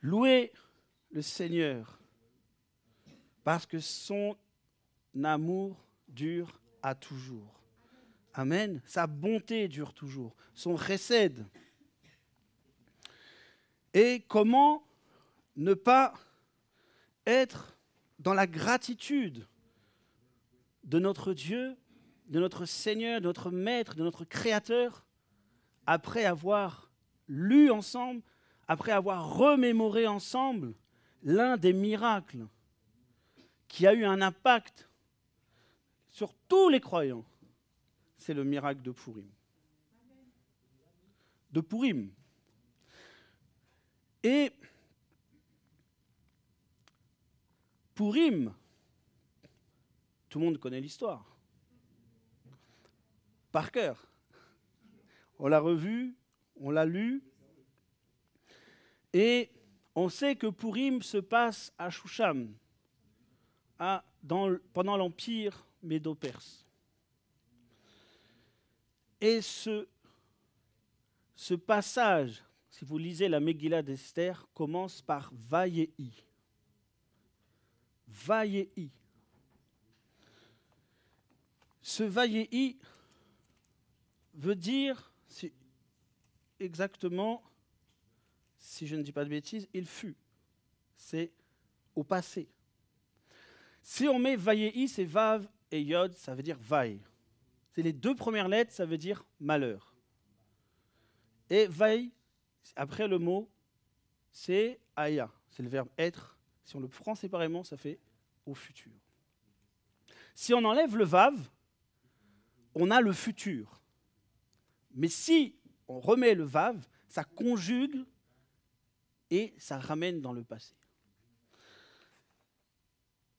Louer le Seigneur parce que son amour dure à toujours. Amen. Sa bonté dure toujours. Son récède. Et comment ne pas être dans la gratitude de notre Dieu, de notre Seigneur, de notre Maître, de notre Créateur, après avoir lu ensemble après avoir remémoré ensemble l'un des miracles qui a eu un impact sur tous les croyants, c'est le miracle de Pourim. De Pourim. Et Pourim, tout le monde connaît l'histoire. Par cœur. On l'a revu, on l'a lu, et on sait que Purim se passe à Shusham, pendant l'Empire médo-perse. Et ce, passage, si vous lisez la Megillah d'Esther, commence par Vayehi. Vayehi. Ce Vayehi veut dire exactement si je ne dis pas de bêtises, il fut. C'est au passé. Si on met vayehi, c'est vav et yod, ça veut dire vaille. C'est les deux premières lettres, ça veut dire malheur. Et vaille, après le mot, c'est aïa, c'est le verbe être. Si on le prend séparément, ça fait au futur. Si on enlève le vav, on a le futur. Mais si on remet le vav, ça conjugue et ça ramène dans le passé.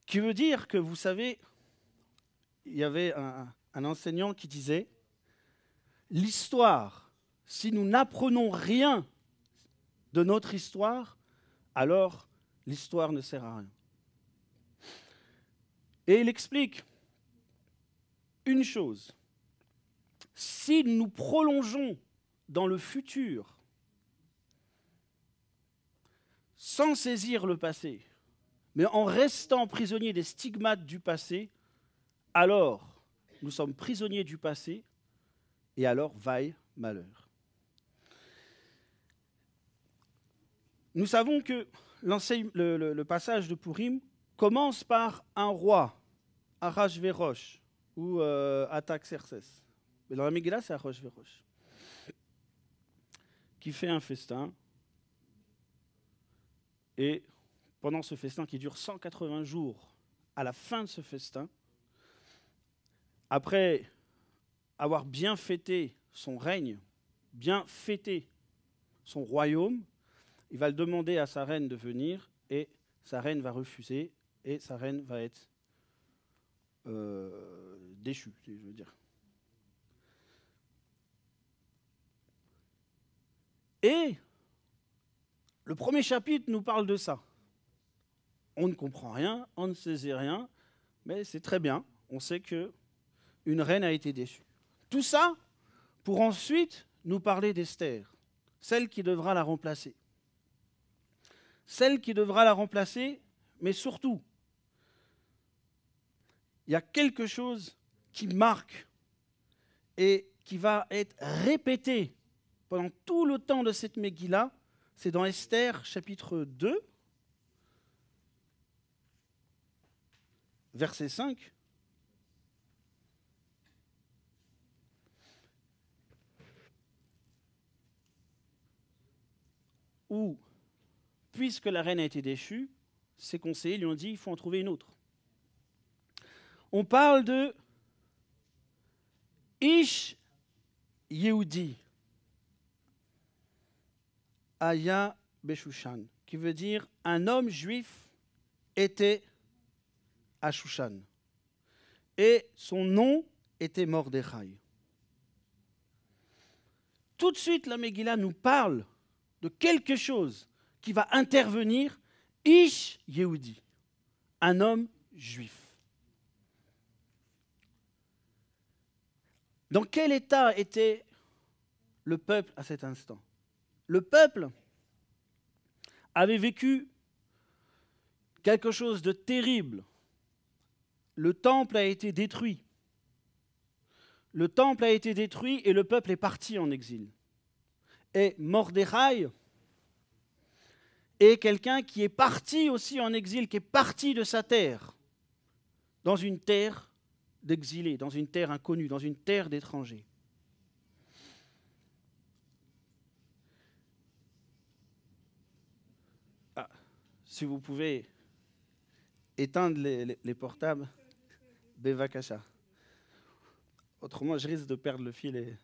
Qui veut dire que, vous savez, il y avait un, un enseignant qui disait, l'histoire, si nous n'apprenons rien de notre histoire, alors l'histoire ne sert à rien. Et il explique une chose. Si nous prolongeons dans le futur sans saisir le passé, mais en restant prisonnier des stigmates du passé, alors nous sommes prisonniers du passé et alors vaille malheur. Nous savons que le, le, passage de Purim commence par un roi, Arashverosh ou euh, attaque Mais dans la Megillah, c'est Arashverosh qui fait un festin et pendant ce festin qui dure 180 jours, à la fin de ce festin, après avoir bien fêté son règne, bien fêté son royaume, il va le demander à sa reine de venir et sa reine va refuser et sa reine va être euh, déchue, je veux dire. Et le premier chapitre nous parle de ça. On ne comprend rien, on ne saisit rien, mais c'est très bien. On sait que une reine a été déçue. Tout ça pour ensuite nous parler d'Esther, celle qui devra la remplacer. Celle qui devra la remplacer, mais surtout, il y a quelque chose qui marque et qui va être répété pendant tout le temps de cette Megillah, c'est dans Esther chapitre 2, verset 5. Où, puisque la reine a été déchue, ses conseillers lui ont dit, il faut en trouver une autre. On parle de Ish Yehudi. Aya Beshushan, qui veut dire un homme juif était à Shushan. Et son nom était Mordechai. Tout de suite, la Megillah nous parle de quelque chose qui va intervenir, Ish Yehudi, un homme juif. Dans quel état était le peuple à cet instant le peuple avait vécu quelque chose de terrible. Le temple a été détruit. Le temple a été détruit et le peuple est parti en exil. Et Mordechai est quelqu'un qui est parti aussi en exil, qui est parti de sa terre, dans une terre d'exilés, dans une terre inconnue, dans une terre d'étrangers. si vous pouvez éteindre les, portables, Bevakasha. Autrement, je risque de perdre le fil. Et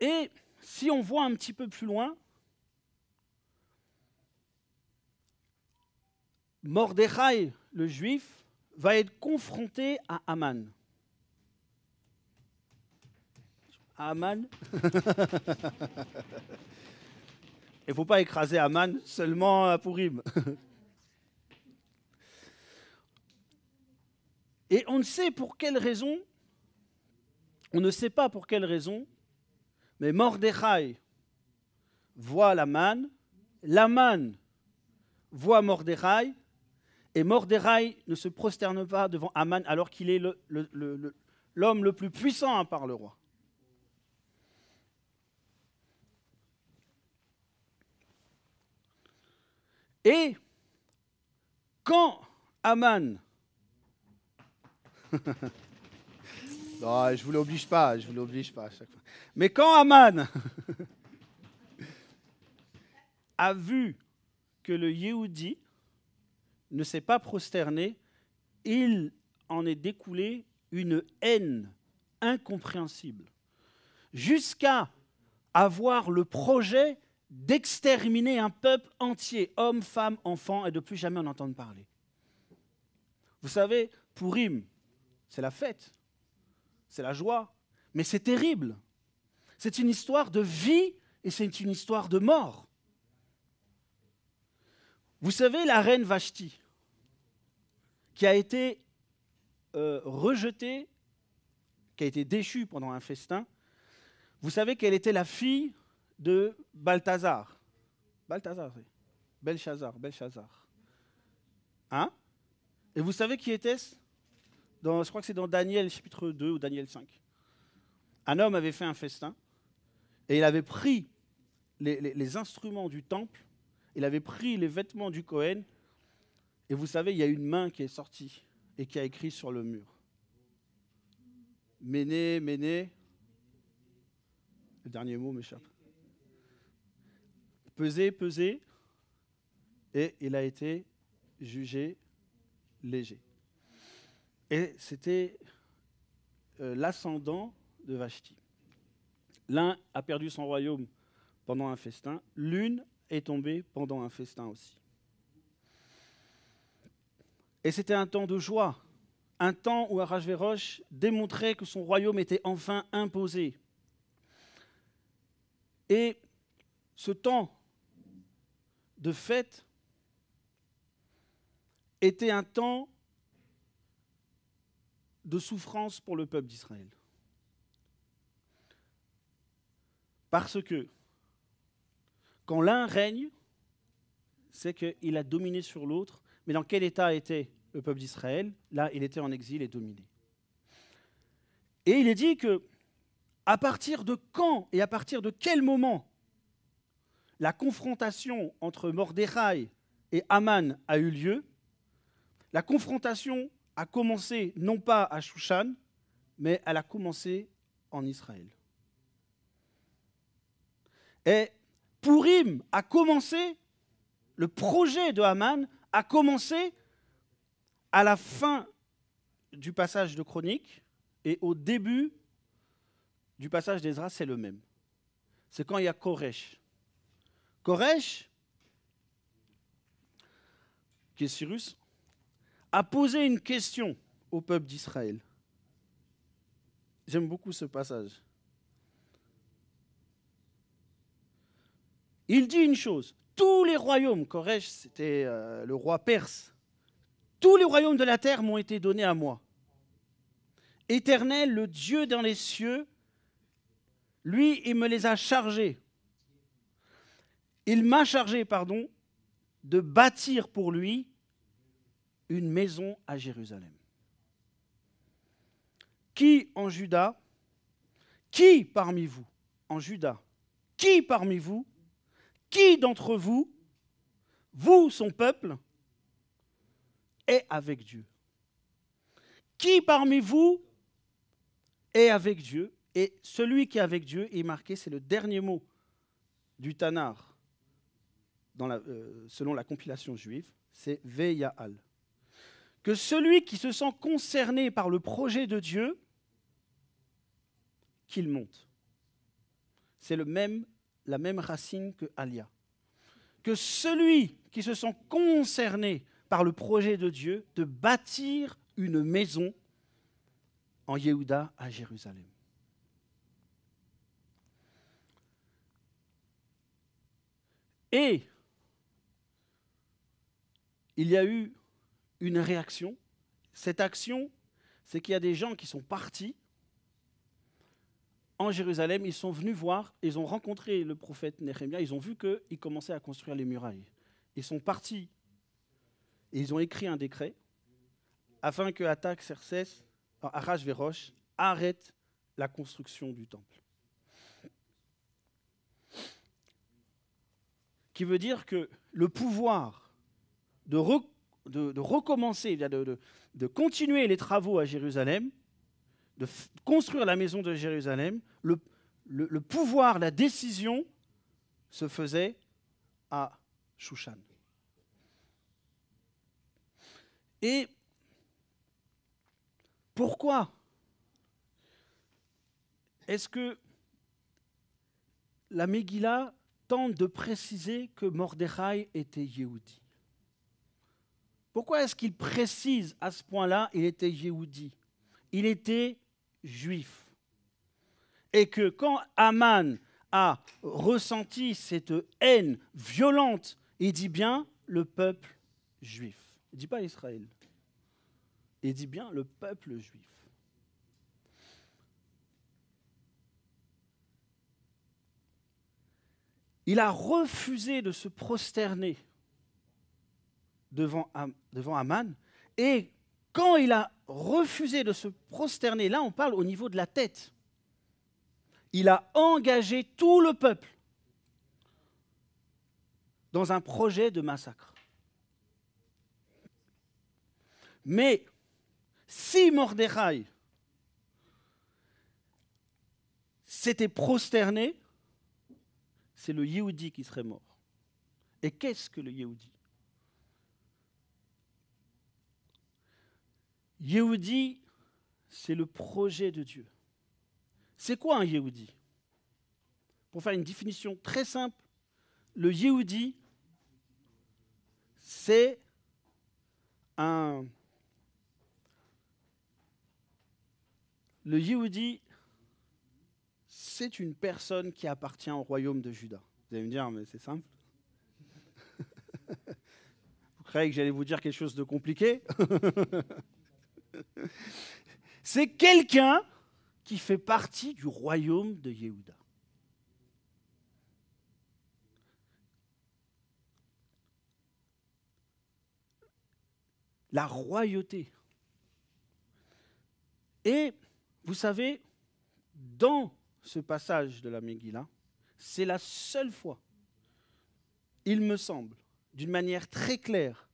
Et si on voit un petit peu plus loin, Mordechai, le juif, va être confronté à Aman. Aman. Il ne faut pas écraser Aman seulement à euh, Pourim. Et on ne sait pour quelle raison, on ne sait pas pour quelle raison, mais Mordechai voit l'Aman, l'Aman voit Mordechai, et Mordechai ne se prosterne pas devant Aman alors qu'il est l'homme le, le plus puissant hein, par le roi. Et quand Aman... je ne vous l'oblige pas, je vous l'oblige pas à chaque fois. Mais quand Aman a vu que le Yehudi ne s'est pas prosterné, il en est découlé une haine incompréhensible, jusqu'à avoir le projet d'exterminer un peuple entier, hommes, femmes, enfants, et de plus jamais en entendre parler. Vous savez, pour c'est la fête, c'est la joie, mais c'est terrible. C'est une histoire de vie et c'est une histoire de mort. Vous savez, la reine Vashti, qui a été euh, rejetée, qui a été déchue pendant un festin, vous savez qu'elle était la fille de Balthazar. Balthazar, oui. Belshazzar, Belshazzar. Hein Et vous savez qui était-ce dans, Je crois que c'est dans Daniel chapitre 2 ou Daniel 5. Un homme avait fait un festin et il avait pris les, instruments du temple, il avait pris les vêtements du Cohen et vous savez, il y a une main qui est sortie et qui a écrit sur le mur. Méné, méné. Le dernier mot m'échappe pesé, pesé, et il a été jugé léger. Et c'était euh, l'ascendant de Vashti. L'un a perdu son royaume pendant un festin, l'une est tombée pendant un festin aussi. Et c'était un temps de joie, un temps où Arashverosh démontrait que son royaume était enfin imposé. Et ce temps de fait, était un temps de souffrance pour le peuple d'Israël. Parce que quand l'un règne, c'est qu'il a dominé sur l'autre. Mais dans quel état était le peuple d'Israël Là, il était en exil et dominé. Et il est dit que à partir de quand et à partir de quel moment la confrontation entre Mordechai et Aman a eu lieu. La confrontation a commencé non pas à Shushan, mais elle a commencé en Israël. Et Purim a commencé, le projet de Haman a commencé à la fin du passage de Chronique et au début du passage d'Ezra, c'est le même. C'est quand il y a Koresh. Koresh, qui est Cyrus, a posé une question au peuple d'Israël. J'aime beaucoup ce passage. Il dit une chose, tous les royaumes, Koresh c'était euh, le roi perse, tous les royaumes de la terre m'ont été donnés à moi. Éternel, le Dieu dans les cieux, lui, il me les a chargés il m'a chargé, pardon, de bâtir pour lui une maison à Jérusalem. Qui en Juda Qui parmi vous en Juda Qui parmi vous Qui d'entre vous, vous, son peuple, est avec Dieu Qui parmi vous est avec Dieu Et celui qui est avec Dieu est marqué, c'est le dernier mot du Tanar euh, selon la compilation juive, c'est Ve'yaal. Que celui qui se sent concerné par le projet de Dieu, qu'il monte. C'est le même, la même racine que Alia. Que celui qui se sent concerné par le projet de Dieu de bâtir une maison en Yehuda à Jérusalem. Et il y a eu une réaction. Cette action, c'est qu'il y a des gens qui sont partis en Jérusalem, ils sont venus voir, ils ont rencontré le prophète Néhémia, ils ont vu qu'il commençait à construire les murailles. Ils sont partis et ils ont écrit un décret afin que Attaque Xerxès, Véroche, arrête la construction du temple. Qui veut dire que le pouvoir de, recommencer, de, continuer les travaux à Jérusalem, de construire la maison de Jérusalem, le, pouvoir, la décision se faisait à Shushan. Et pourquoi est-ce que la Megillah tente de préciser que Mordechai était Yehudi pourquoi est-ce qu'il précise à ce point-là, il était Yéhoudi Il était juif. Et que quand Aman a ressenti cette haine violente, il dit bien le peuple juif. Il ne dit pas Israël. Il dit bien le peuple juif. Il a refusé de se prosterner devant, devant Aman. Et quand il a refusé de se prosterner, là on parle au niveau de la tête, il a engagé tout le peuple dans un projet de massacre. Mais si Mordechai s'était prosterné, c'est le Yehudi qui serait mort. Et qu'est-ce que le Yehudi Yehudi, c'est le projet de Dieu. C'est quoi un Yehudi Pour faire une définition très simple, le Yehudi, c'est un. Le Yehudi, c'est une personne qui appartient au royaume de Juda. Vous allez me dire, mais c'est simple. vous croyez que j'allais vous dire quelque chose de compliqué C'est quelqu'un qui fait partie du royaume de Yehuda. La royauté. Et vous savez, dans ce passage de la Megillah, c'est la seule fois, il me semble, d'une manière très claire,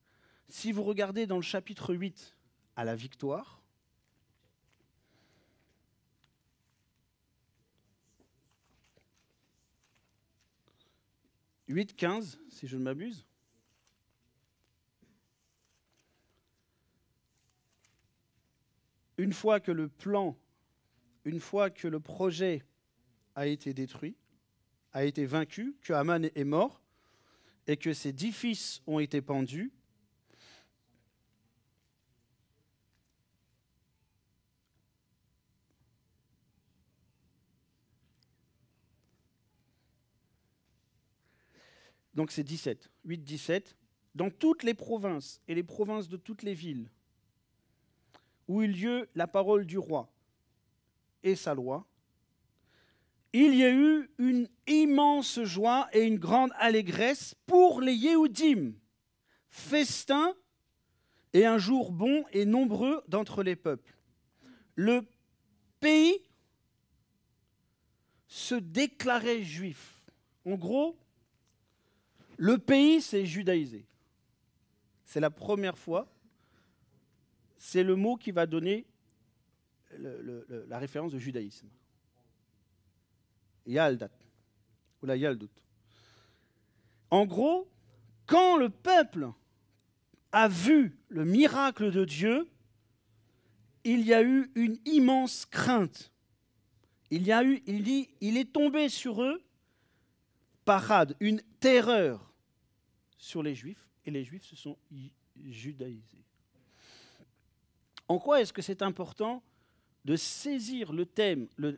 si vous regardez dans le chapitre 8, à la victoire Huit, quinze, si je ne m'abuse. Une fois que le plan, une fois que le projet a été détruit, a été vaincu, que Haman est mort, et que ses dix fils ont été pendus, Donc c'est 17. 8, 17. Dans toutes les provinces et les provinces de toutes les villes où eut lieu la parole du roi et sa loi, il y a eu une immense joie et une grande allégresse pour les Yéhoudim. Festin et un jour bon et nombreux d'entre les peuples. Le pays se déclarait juif. En gros, le pays s'est judaïsé. C'est la première fois. C'est le mot qui va donner la référence au judaïsme. Yaldat. Ou la Yaldut. En gros, quand le peuple a vu le miracle de Dieu, il y a eu une immense crainte. Il, y a eu, il, dit, il est tombé sur eux parade, une terreur sur les Juifs, et les Juifs se sont judaïsés. En quoi est-ce que c'est important de saisir le thème, le,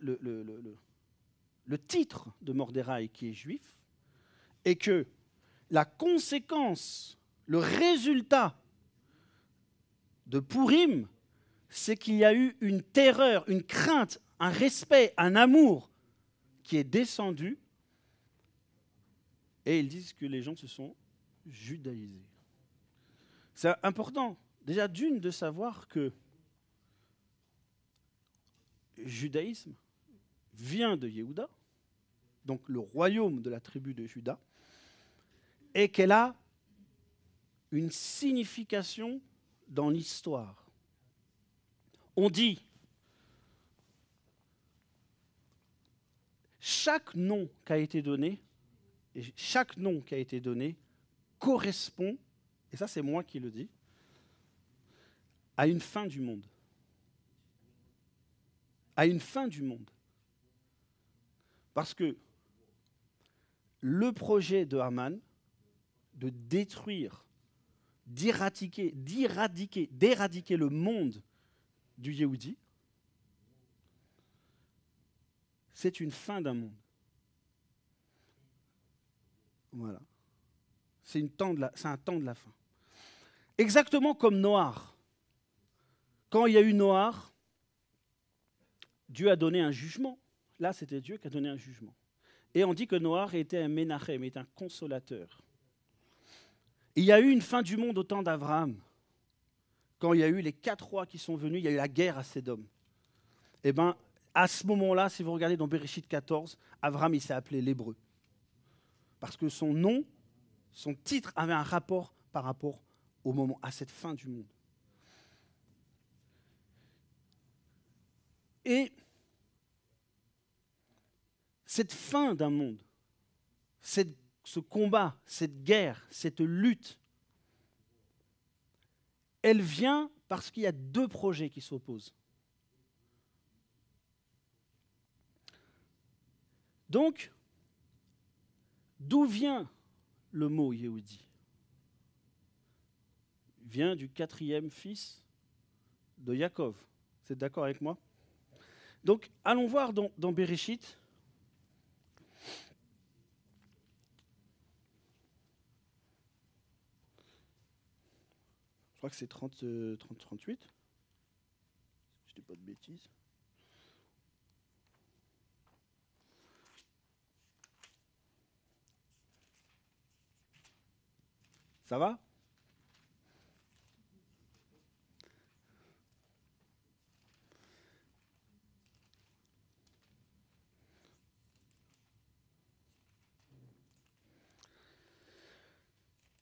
titre de Morderaï qui est juif, et que la conséquence, le résultat de Pourim, c'est qu'il y a eu une terreur, une crainte, un respect, un amour qui est descendu et ils disent que les gens se sont judaïsés. C'est important, déjà d'une, de savoir que judaïsme vient de Yehuda, donc le royaume de la tribu de Juda, et qu'elle a une signification dans l'histoire. On dit, chaque nom qui a été donné et chaque nom qui a été donné correspond, et ça c'est moi qui le dis, à une fin du monde. À une fin du monde. Parce que le projet de Haman de détruire, d'éradiquer, d'éradiquer, d'éradiquer le monde du Yehudi, c'est une fin d'un monde. Voilà. C'est un temps de la fin. Exactement comme Noir. Quand il y a eu Noir, Dieu a donné un jugement. Là, c'était Dieu qui a donné un jugement. Et on dit que Noir était un Ménachem, était un consolateur. Il y a eu une fin du monde au temps d'Abraham. Quand il y a eu les quatre rois qui sont venus, il y a eu la guerre à Sédom. Eh bien, à ce moment-là, si vous regardez dans Bereshit 14, Abraham, il s'est appelé l'hébreu parce que son nom, son titre avait un rapport par rapport au moment, à cette fin du monde. Et cette fin d'un monde, cette, ce combat, cette guerre, cette lutte, elle vient parce qu'il y a deux projets qui s'opposent. Donc, D'où vient le mot Yehudi Il vient du quatrième fils de Yaakov. êtes d'accord avec moi Donc, allons voir dans, dans Bereshit. Je crois que c'est 30, 38. Euh, si je dis pas de bêtises. Ça va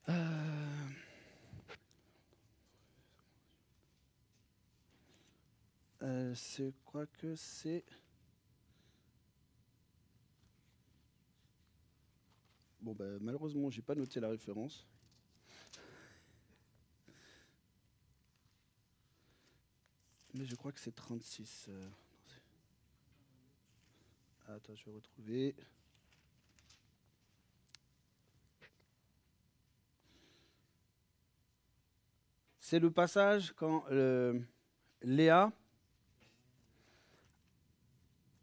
euh, C'est quoi que c'est... Bon, ben malheureusement, j'ai pas noté la référence. Mais je crois que c'est 36. Euh, ah, attends, je vais retrouver. C'est le passage quand euh, Léa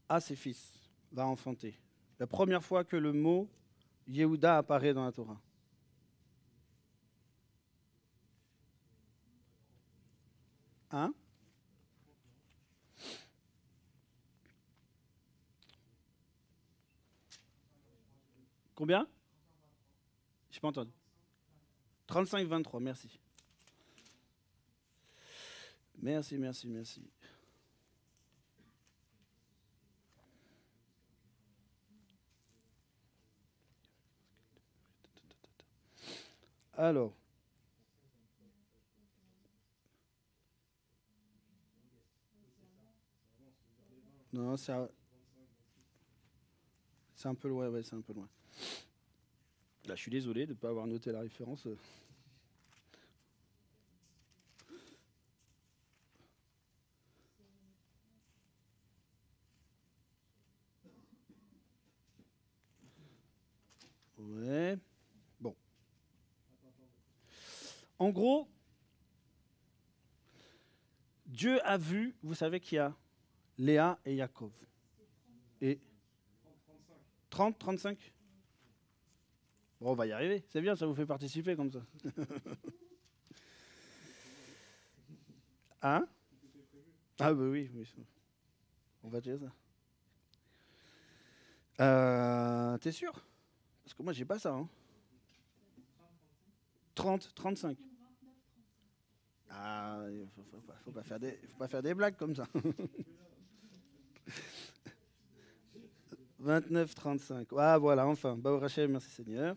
a ses fils, va enfanter. La première fois que le mot Yehuda apparaît dans la Torah. Hein bien, Je n'ai 35-23, merci. Merci, merci, merci. Alors. Non, ça... c'est un peu loin, ouais, c'est un peu loin. Là, je suis désolé de ne pas avoir noté la référence. Ouais. Bon. En gros, Dieu a vu, vous savez qu'il y a Léa et Jacob. Et 30, 35. Bon, on va y arriver. C'est bien, ça vous fait participer comme ça. hein Ah, bah oui, oui. On va dire ça. Euh, t'es sûr Parce que moi, j'ai pas ça. Hein. 30, 35. Ah, faut, faut, pas faire des, pas faire des blagues comme ça. 29, 35. Ah, voilà, enfin. Bah, Rachel, merci Seigneur.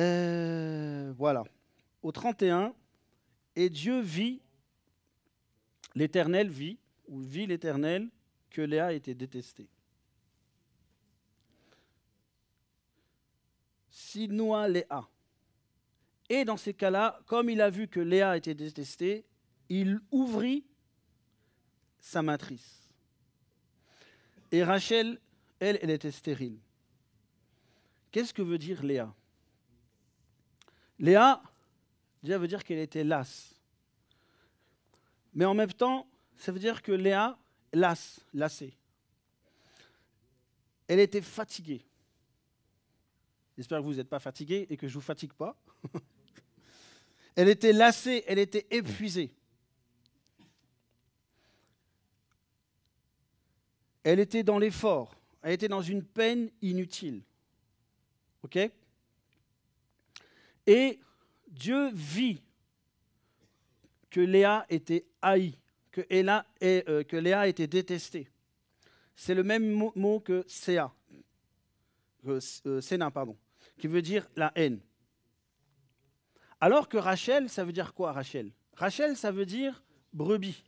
Euh, voilà. Au 31, et Dieu vit, l'Éternel vit, ou vit l'Éternel, que Léa était détestée. Sinoa Léa. Et dans ces cas-là, comme il a vu que Léa était détestée, il ouvrit sa matrice. Et Rachel, elle, elle était stérile. Qu'est-ce que veut dire Léa Léa, déjà veut dire qu'elle était lasse. Mais en même temps, ça veut dire que Léa, lasse, lassée. Elle était fatiguée. J'espère que vous n'êtes pas fatigué et que je ne vous fatigue pas. elle était lassée, elle était épuisée. Elle était dans l'effort, elle était dans une peine inutile. OK et Dieu vit que Léa était haïe, que, euh, Léa était détestée. C'est le même mot, que Séa, euh, euh, Séna, pardon, qui veut dire la haine. Alors que Rachel, ça veut dire quoi Rachel Rachel, ça veut dire brebis,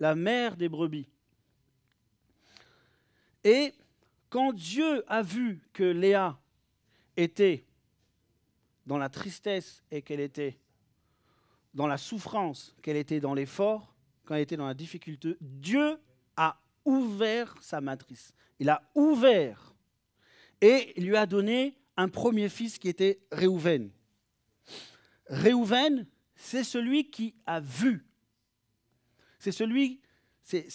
la mère des brebis. Et quand Dieu a vu que Léa était dans la tristesse et qu'elle était dans la souffrance, qu'elle était dans l'effort, quand elle était dans la difficulté, Dieu a ouvert sa matrice. Il a ouvert et lui a donné un premier fils qui était Réhouven. Réhouven, c'est celui qui a vu. C'est celui, c'est,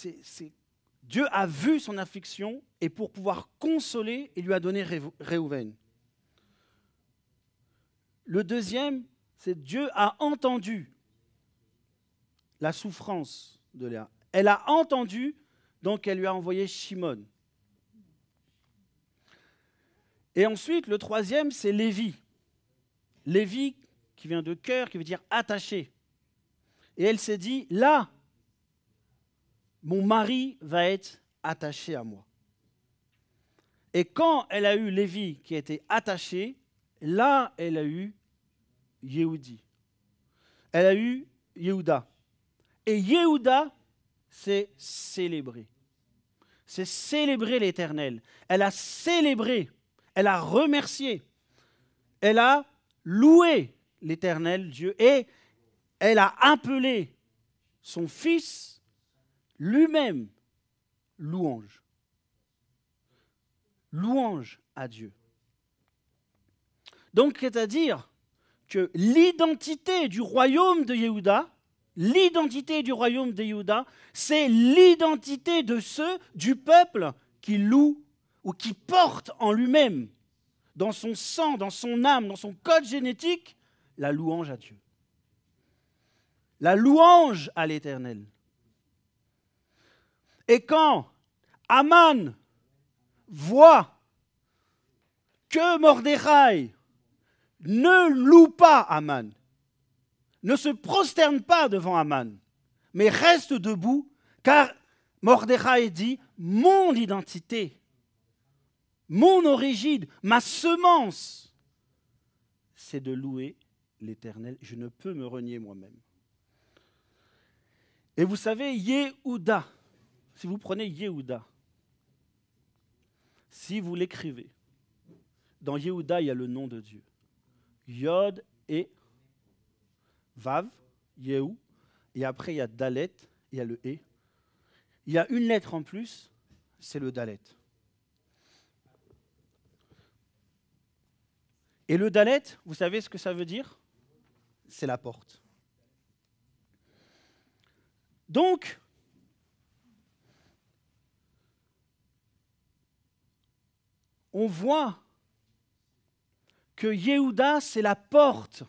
Dieu a vu son affliction et pour pouvoir consoler, il lui a donné Réhouven. Le deuxième, c'est Dieu a entendu la souffrance de Léa. Elle a entendu, donc elle lui a envoyé Shimon. Et ensuite, le troisième, c'est Lévi. Lévi qui vient de cœur, qui veut dire attaché. Et elle s'est dit, là, mon mari va être attaché à moi. Et quand elle a eu Lévi qui était attaché, là, elle a eu Yehudi. Elle a eu Yehuda. Et Yehuda, s'est célébré, C'est célébrer l'Éternel. Elle a célébré, elle a remercié, elle a loué l'Éternel Dieu et elle a appelé son fils lui-même louange. Louange à Dieu. Donc, c'est-à-dire que l'identité du royaume de Yehuda, l'identité du royaume de Yehuda, c'est l'identité de ceux du peuple qui loue ou qui porte en lui-même, dans son sang, dans son âme, dans son code génétique, la louange à Dieu. La louange à l'Éternel. Et quand Aman voit que Mordechai ne loue pas Aman, ne se prosterne pas devant Aman, mais reste debout, car Mordechai dit, mon identité, mon origine, ma semence, c'est de louer l'Éternel. Je ne peux me renier moi-même. Et vous savez, Yehuda, si vous prenez Yehuda, si vous l'écrivez, dans Yehuda, il y a le nom de Dieu. Yod et Vav, Yehu, Et après, il y a Dalet, il y a le E. Il y a une lettre en plus, c'est le Dalet. Et le Dalet, vous savez ce que ça veut dire C'est la porte. Donc, on voit que Yehuda, c'est la porte.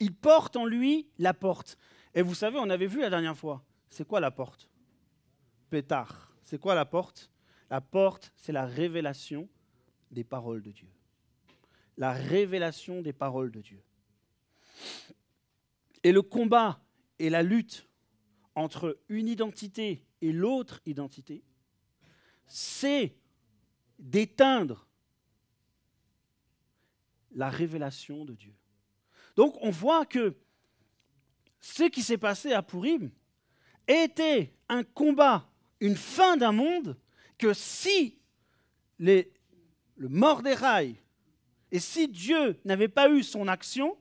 Il porte en lui la porte. Et vous savez, on avait vu la dernière fois, c'est quoi la porte Pétard. C'est quoi la porte La porte, c'est la révélation des paroles de Dieu. La révélation des paroles de Dieu. Et le combat et la lutte entre une identité et l'autre identité, c'est d'éteindre la révélation de Dieu. Donc on voit que ce qui s'est passé à Purim était un combat, une fin d'un monde que si les, le mort des rails et si Dieu n'avait pas eu son action,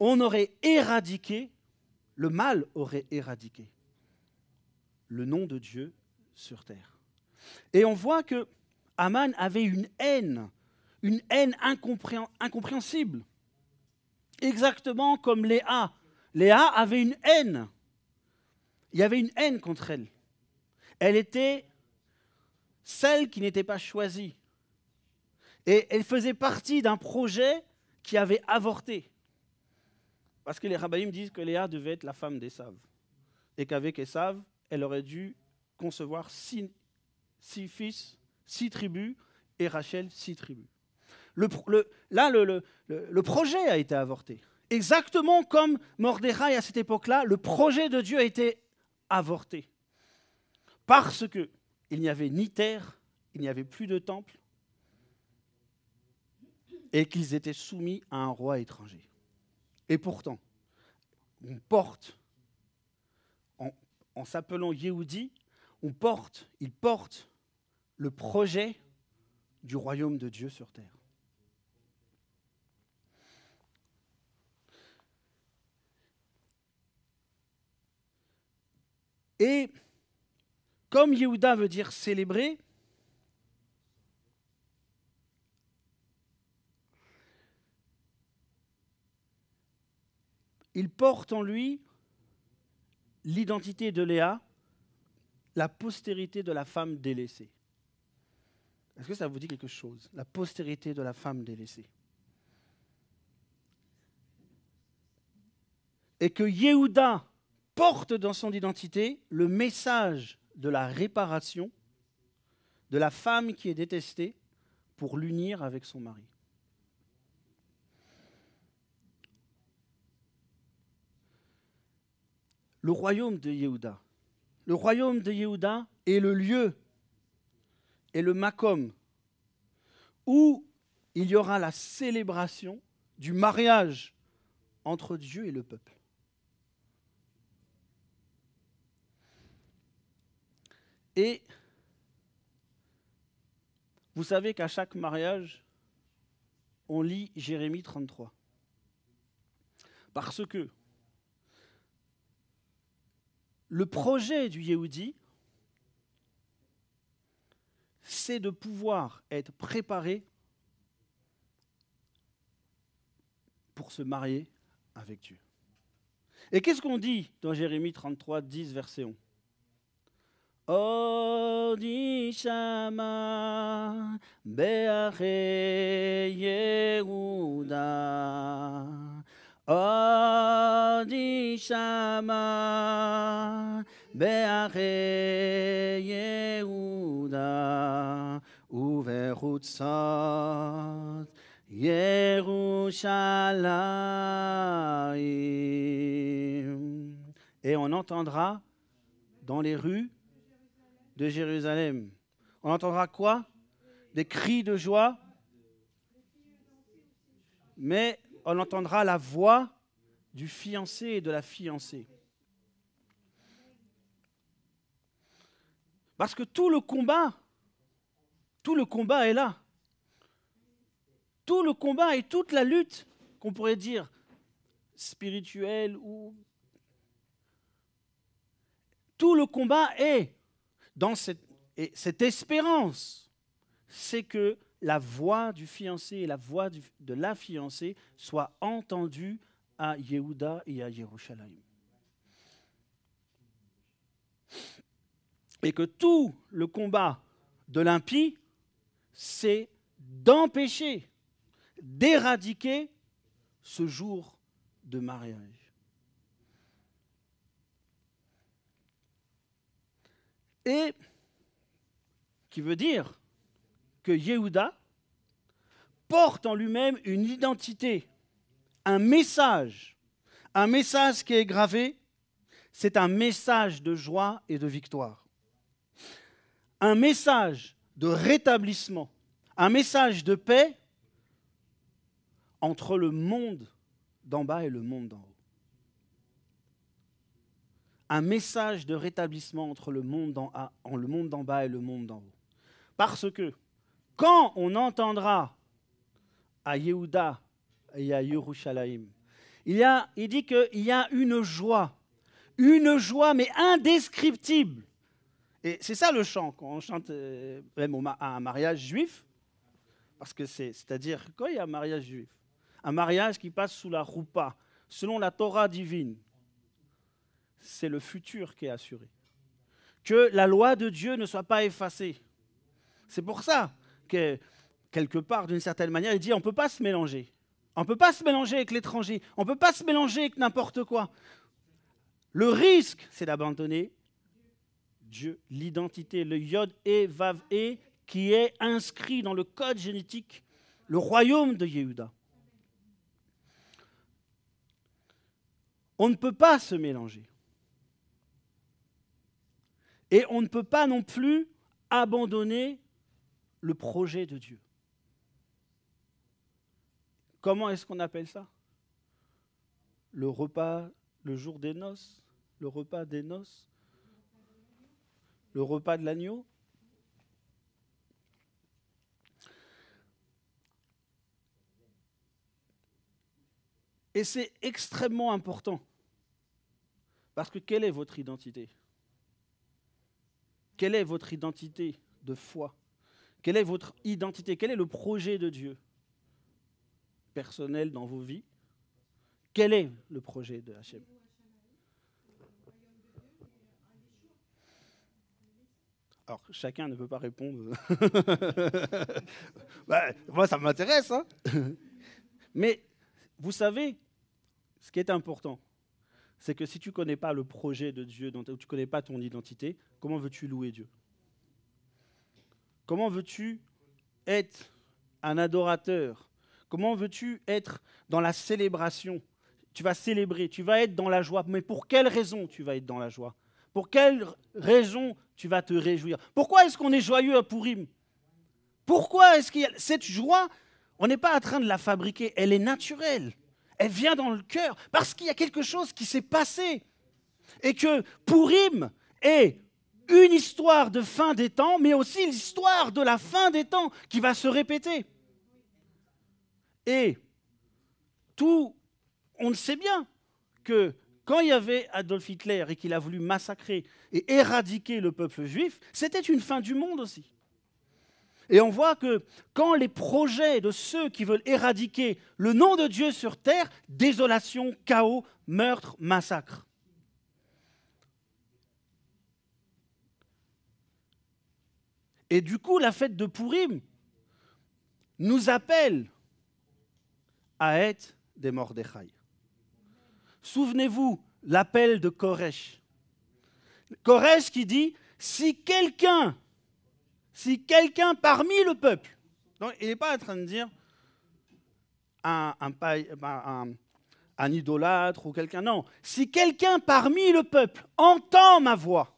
on aurait éradiqué, le mal aurait éradiqué le nom de Dieu sur terre. Et on voit que Aman avait une haine une haine incompréhensible. Exactement comme Léa. Léa avait une haine. Il y avait une haine contre elle. Elle était celle qui n'était pas choisie. Et elle faisait partie d'un projet qui avait avorté. Parce que les rabbins disent que Léa devait être la femme d'Esav. Et qu'avec Esav, elle aurait dû concevoir six fils, six tribus, et Rachel, six tribus le, là, le, projet a été avorté. Exactement comme Mordechai à cette époque-là, le projet de Dieu a été avorté. Parce que il n'y avait ni terre, il n'y avait plus de temple, et qu'ils étaient soumis à un roi étranger. Et pourtant, on porte, en, en s'appelant Yehudi, on porte, il porte le projet du royaume de Dieu sur terre. Et comme Yehuda veut dire célébrer, il porte en lui l'identité de Léa, la postérité de la femme délaissée. Est-ce que ça vous dit quelque chose La postérité de la femme délaissée. Et que Yehuda porte dans son identité le message de la réparation de la femme qui est détestée pour l'unir avec son mari. Le royaume de Yehuda. Le royaume de Yehuda est le lieu, est le makom, où il y aura la célébration du mariage entre Dieu et le peuple. Et vous savez qu'à chaque mariage, on lit Jérémie 33. Parce que le projet du yéhoudi, c'est de pouvoir être préparé pour se marier avec Dieu. Et qu'est-ce qu'on dit dans Jérémie 33, 10, verset 11 Odi Shama Beache Yehuda Odi Shama Beache Yehuda Uvechutzot Yerushalayim Et on entendra dans les rues de Jérusalem. On entendra quoi Des cris de joie, mais on entendra la voix du fiancé et de la fiancée. Parce que tout le combat, tout le combat est là. Tout le combat et toute la lutte, qu'on pourrait dire spirituelle ou... Tout le combat est dans cette, et cette espérance, c'est que la voix du fiancé et la voix de la fiancée soient entendues à Yehuda et à Jérusalem. Et que tout le combat de l'impie, c'est d'empêcher, d'éradiquer ce jour de mariage. Et qui veut dire que Yehuda porte en lui-même une identité, un message, un message qui est gravé, c'est un message de joie et de victoire, un message de rétablissement, un message de paix entre le monde d'en bas et le monde d'en haut un message de rétablissement entre le monde d'en en bas et le monde d'en haut. Parce que quand on entendra à Yehuda et à Yerushalayim, il, y a, il dit qu'il y a une joie, une joie mais indescriptible. Et c'est ça le chant qu'on chante euh, même à un mariage juif, parce que c'est, c'est-à-dire quand il y a un mariage juif, un mariage qui passe sous la roupa, selon la Torah divine, c'est le futur qui est assuré. Que la loi de Dieu ne soit pas effacée. C'est pour ça que, quelque part, d'une certaine manière, il dit on ne peut pas se mélanger. On ne peut pas se mélanger avec l'étranger. On ne peut pas se mélanger avec n'importe quoi. Le risque, c'est d'abandonner Dieu, l'identité, le yod et vav et qui est inscrit dans le code génétique, le royaume de Yehuda. On ne peut pas se mélanger. Et on ne peut pas non plus abandonner le projet de Dieu. Comment est-ce qu'on appelle ça Le repas, le jour des noces, le repas des noces, le repas de l'agneau Et c'est extrêmement important. Parce que quelle est votre identité quelle est votre identité de foi Quelle est votre identité Quel est le projet de Dieu personnel dans vos vies Quel est le projet de Hachem Alors, chacun ne peut pas répondre. moi, ça m'intéresse. Hein. Mais vous savez, ce qui est important, c'est que si tu ne connais pas le projet de Dieu, ou tu ne connais pas ton identité, comment veux-tu louer Dieu Comment veux-tu être un adorateur Comment veux-tu être dans la célébration Tu vas célébrer, tu vas être dans la joie. Mais pour quelle raison tu vas être dans la joie Pour quelle raison tu vas te réjouir Pourquoi est-ce qu'on est joyeux à Pourim Pourquoi est-ce qu'il y a cette joie On n'est pas en train de la fabriquer, elle est naturelle elle vient dans le cœur, parce qu'il y a quelque chose qui s'est passé. Et que pour him est une histoire de fin des temps, mais aussi l'histoire de la fin des temps qui va se répéter. Et tout, on le sait bien, que quand il y avait Adolf Hitler et qu'il a voulu massacrer et éradiquer le peuple juif, c'était une fin du monde aussi. Et on voit que quand les projets de ceux qui veulent éradiquer le nom de Dieu sur terre, désolation, chaos, meurtre, massacre. Et du coup, la fête de Pourim nous appelle à être des Mordechai. Souvenez-vous l'appel de Koresh. Koresh qui dit, si quelqu'un si quelqu'un parmi le peuple, donc il n'est pas en train de dire ben, un, idolâtre ou quelqu'un, non, si quelqu'un parmi le peuple entend ma voix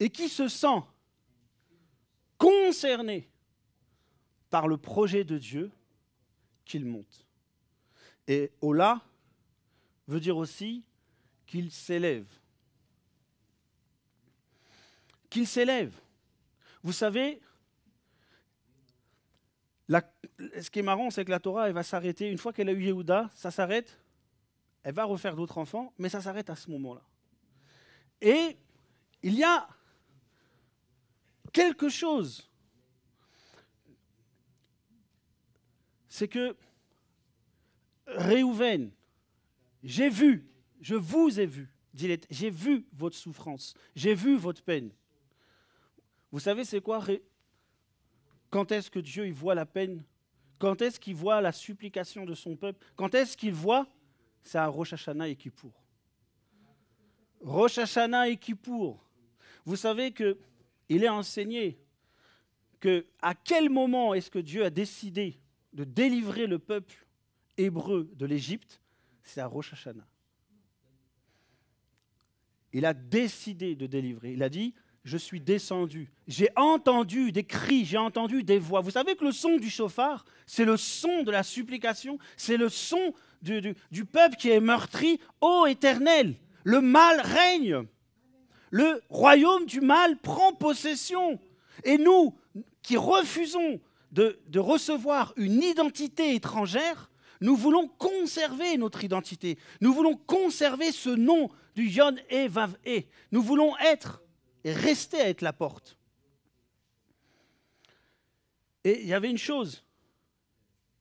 et qui se sent concerné par le projet de Dieu, qu'il monte. Et Ola veut dire aussi qu'il s'élève qu'il s'élève. Vous savez, ce qui est marrant, c'est que la Torah, elle va s'arrêter. Une fois qu'elle a eu Yehuda, ça s'arrête. Elle va refaire d'autres enfants, mais ça s'arrête à ce moment-là. Et il y a quelque chose. C'est que Réhouven, j'ai vu, je vous ai vu, J'ai vu votre souffrance, j'ai vu votre peine. Vous savez, c'est quoi Quand est-ce que Dieu y voit la peine Quand est-ce qu'il voit la supplication de son peuple Quand est-ce qu'il voit C'est à Rosh Hashanah et Kippour. Rosh Hashanah et Kippour. Vous savez que il est enseigné que à quel moment est-ce que Dieu a décidé de délivrer le peuple hébreu de l'Égypte C'est à Rosh Hashanah. Il a décidé de délivrer. Il a dit je suis descendu, j'ai entendu des cris, j'ai entendu des voix. Vous savez que le son du chauffard, c'est le son de la supplication, c'est le son du, peuple qui est meurtri. Ô éternel, le mal règne. Le royaume du mal prend possession. Et nous, qui refusons de, recevoir une identité étrangère, nous voulons conserver notre identité. Nous voulons conserver ce nom du yon e vav e Nous voulons être et rester à être la porte. Et il y avait une chose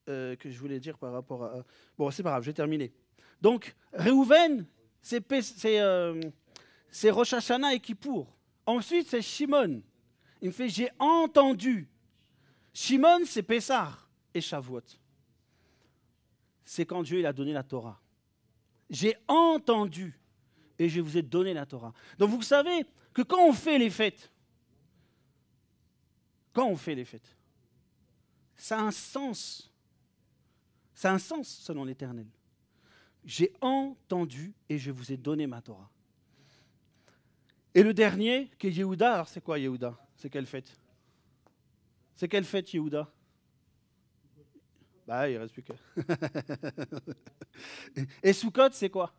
euh, que je voulais dire par rapport à... Bon, c'est pas grave, j'ai terminé. Donc, Réhouven, c'est euh, Rosh Hashanah et Kippour. Ensuite, c'est Shimon. Il me fait, j'ai entendu. Shimon, c'est Pessar et Shavuot. C'est quand Dieu il a donné la Torah. J'ai entendu et je vous ai donné la Torah. Donc vous savez que quand on fait les fêtes, quand on fait les fêtes, ça a un sens. Ça a un sens selon l'Éternel. J'ai entendu et je vous ai donné ma Torah. Et le dernier, qui est Yehuda, alors c'est quoi Yehuda C'est quelle fête C'est quelle fête Yehuda Bah, il reste plus que. et Soukot, c'est quoi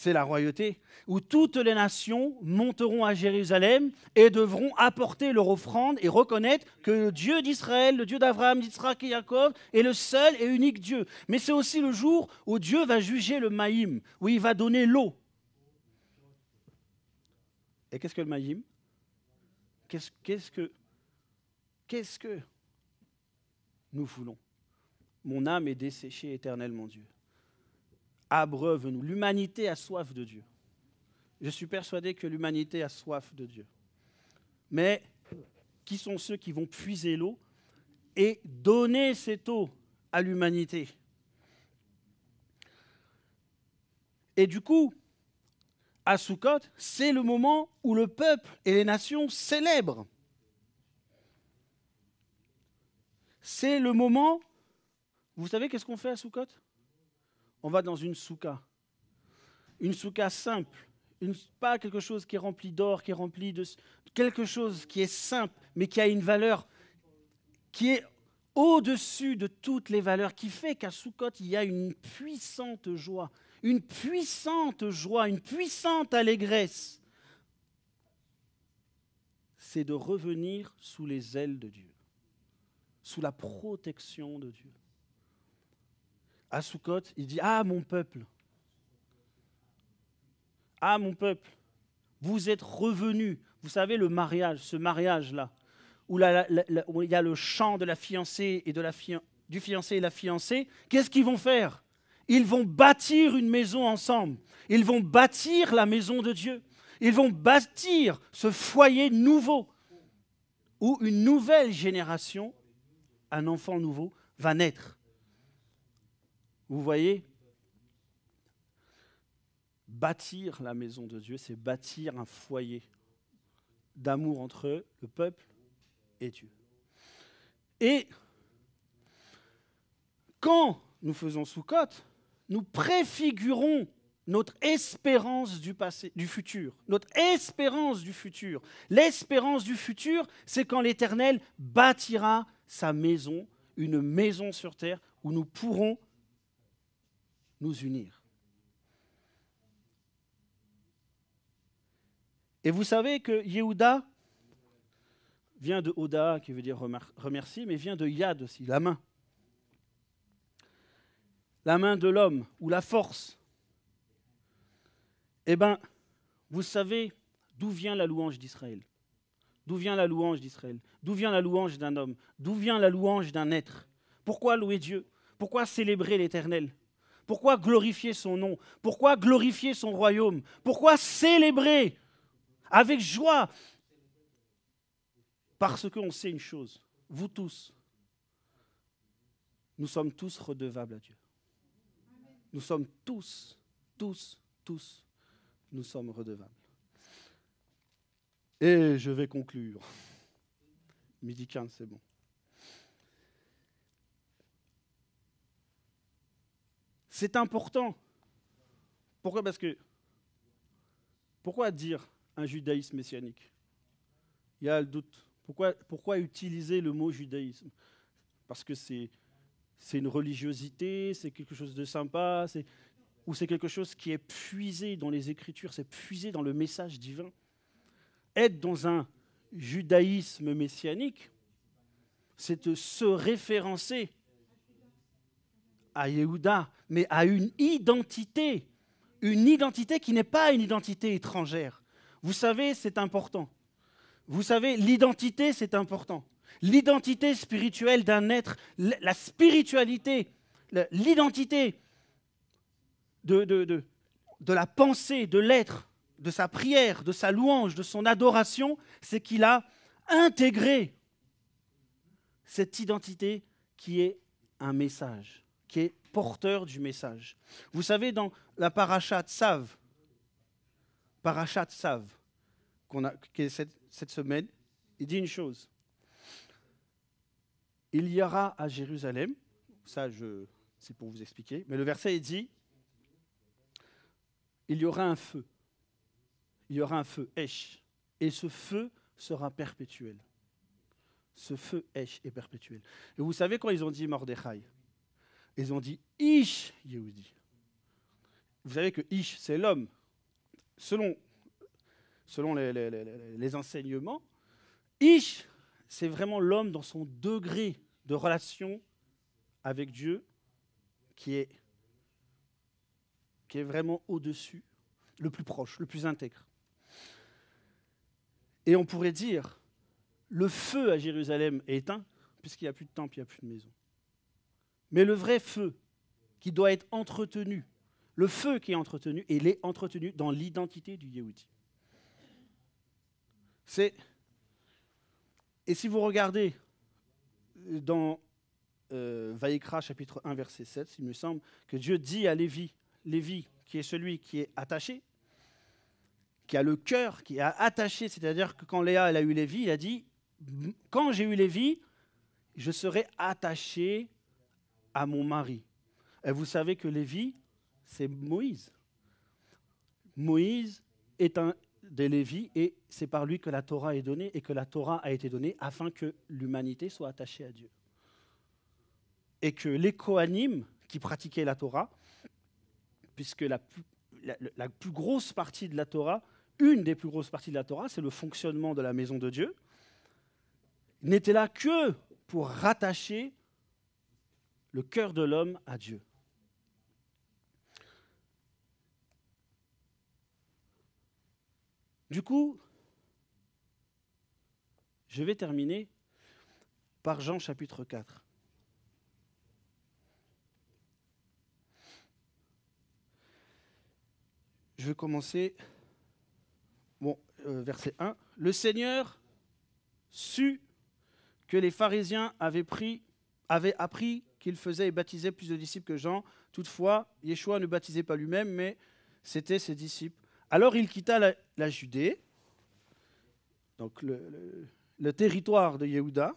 c'est la royauté, où toutes les nations monteront à Jérusalem et devront apporter leur offrande et reconnaître que le Dieu d'Israël, le Dieu d'Abraham, d'Israël et Jacob est le seul et unique Dieu. Mais c'est aussi le jour où Dieu va juger le Maïm, où il va donner l'eau. Et qu'est-ce que le Maïm Qu'est-ce que Qu'est-ce que nous voulons Mon âme est desséchée éternellement, Dieu abreuve-nous. L'humanité a soif de Dieu. Je suis persuadé que l'humanité a soif de Dieu. Mais qui sont ceux qui vont puiser l'eau et donner cette eau à l'humanité Et du coup, à Sukkot, c'est le moment où le peuple et les nations célèbrent. C'est le moment. Vous savez qu'est-ce qu'on fait à Sukkot on va dans une souka. Une souka simple, une, pas quelque chose qui est rempli d'or, qui est rempli de quelque chose qui est simple, mais qui a une valeur qui est au-dessus de toutes les valeurs, qui fait qu'à Soukot, il y a une puissante joie, une puissante joie, une puissante allégresse. C'est de revenir sous les ailes de Dieu, sous la protection de Dieu à Soukot, il dit Ah, mon peuple Ah, mon peuple Vous êtes revenus. Vous savez, le mariage, ce mariage-là, où, il y a le chant de la fiancée et de la du fiancé et la fiancée, qu'est-ce qu'ils vont faire Ils vont bâtir une maison ensemble. Ils vont bâtir la maison de Dieu. Ils vont bâtir ce foyer nouveau où une nouvelle génération, un enfant nouveau, va naître. Vous voyez Bâtir la maison de Dieu, c'est bâtir un foyer d'amour entre le peuple et Dieu. Et quand nous faisons sous-cote, nous préfigurons notre espérance du passé, du futur, notre espérance du futur. L'espérance du futur, c'est quand l'Éternel bâtira sa maison, une maison sur terre où nous pourrons nous unir. Et vous savez que Yehuda vient de Oda, qui veut dire remercier, mais vient de Yad aussi, la main. La main de l'homme ou la force. Eh bien, vous savez d'où vient la louange d'Israël D'où vient la louange d'Israël D'où vient la louange d'un homme D'où vient la louange d'un être Pourquoi louer Dieu Pourquoi célébrer l'Éternel pourquoi glorifier son nom Pourquoi glorifier son royaume Pourquoi célébrer avec joie Parce qu'on sait une chose, vous tous, nous sommes tous redevables à Dieu. Nous sommes tous, tous, tous, nous sommes redevables. Et je vais conclure. Midi 15, c'est bon. C'est important. Pourquoi Parce que pourquoi dire un judaïsme messianique Il y a le doute. Pourquoi, pourquoi utiliser le mot judaïsme Parce que c'est une religiosité, c'est quelque chose de sympa, ou c'est quelque chose qui est puisé dans les Écritures, c'est puisé dans le message divin. Être dans un judaïsme messianique, c'est de se référencer à Yehuda, mais à une identité, une identité qui n'est pas une identité étrangère. Vous savez, c'est important. Vous savez, l'identité, c'est important. L'identité spirituelle d'un être, la spiritualité, l'identité de, de la pensée, de l'être, de sa prière, de sa louange, de son adoration, c'est qu'il a intégré cette identité qui est un message qui est porteur du message. Vous savez, dans la parachat Sav, parachat Sav, qu'on a cette, semaine, il dit une chose. Il y aura à Jérusalem, ça c'est pour vous expliquer, mais le verset est dit, il y aura un feu, il y aura un feu, Esh, et ce feu sera perpétuel. Ce feu Esh est perpétuel. Et vous savez quand ils ont dit Mordechai, ils ont dit Ish Yehudi. Vous savez que Ish, c'est l'homme. Selon, selon les, enseignements, Ish, c'est vraiment l'homme dans son degré de relation avec Dieu qui est, qui est vraiment au-dessus, le plus proche, le plus intègre. Et on pourrait dire, le feu à Jérusalem est éteint, puisqu'il n'y a plus de temple, il n'y a plus de maison mais le vrai feu qui doit être entretenu, le feu qui est entretenu, il est entretenu dans l'identité du Yehudi. C'est. Et si vous regardez dans euh, chapitre 1, verset 7, il me semble que Dieu dit à Lévi, Lévi, qui est celui qui est attaché, qui a le cœur, qui est attaché, c'est-à-dire que quand Léa a eu Lévi, il a dit Quand j'ai eu Lévi, je serai attaché à mon mari. Et vous savez que Lévi, c'est Moïse. Moïse est un des Lévi et c'est par lui que la Torah est donnée et que la Torah a été donnée afin que l'humanité soit attachée à Dieu. Et que les Kohanim qui pratiquaient la Torah, puisque la plus, la, la plus grosse partie de la Torah, une des plus grosses parties de la Torah, c'est le fonctionnement de la maison de Dieu, n'était là que pour rattacher le cœur de l'homme à Dieu. Du coup, je vais terminer par Jean chapitre 4. Je vais commencer, bon, euh, verset 1. Le Seigneur sut que les pharisiens avaient, pris, avaient appris il faisait et baptisait plus de disciples que Jean. Toutefois, Yeshua ne baptisait pas lui-même, mais c'était ses disciples. Alors il quitta la, Judée, donc le, territoire de Yehuda,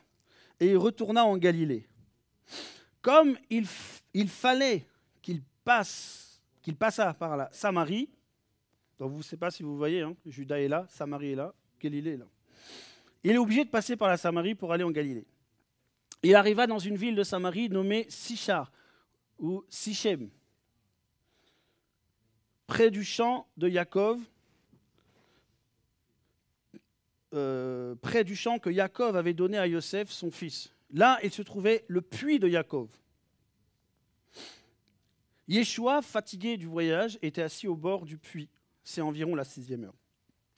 et il retourna en Galilée. Comme il, il fallait qu'il passe, qu'il passa par la Samarie, donc vous ne savez pas si vous voyez, hein, Juda est là, Samarie est là, Galilée est là. Il est obligé de passer par la Samarie pour aller en Galilée il arriva dans une ville de Samarie nommée Sichar ou Sichem, près du champ de Jacob, euh, près du champ que Yaakov avait donné à Yosef, son fils. Là, il se trouvait le puits de Yaakov. Yeshua, fatigué du voyage, était assis au bord du puits. C'est environ la sixième heure.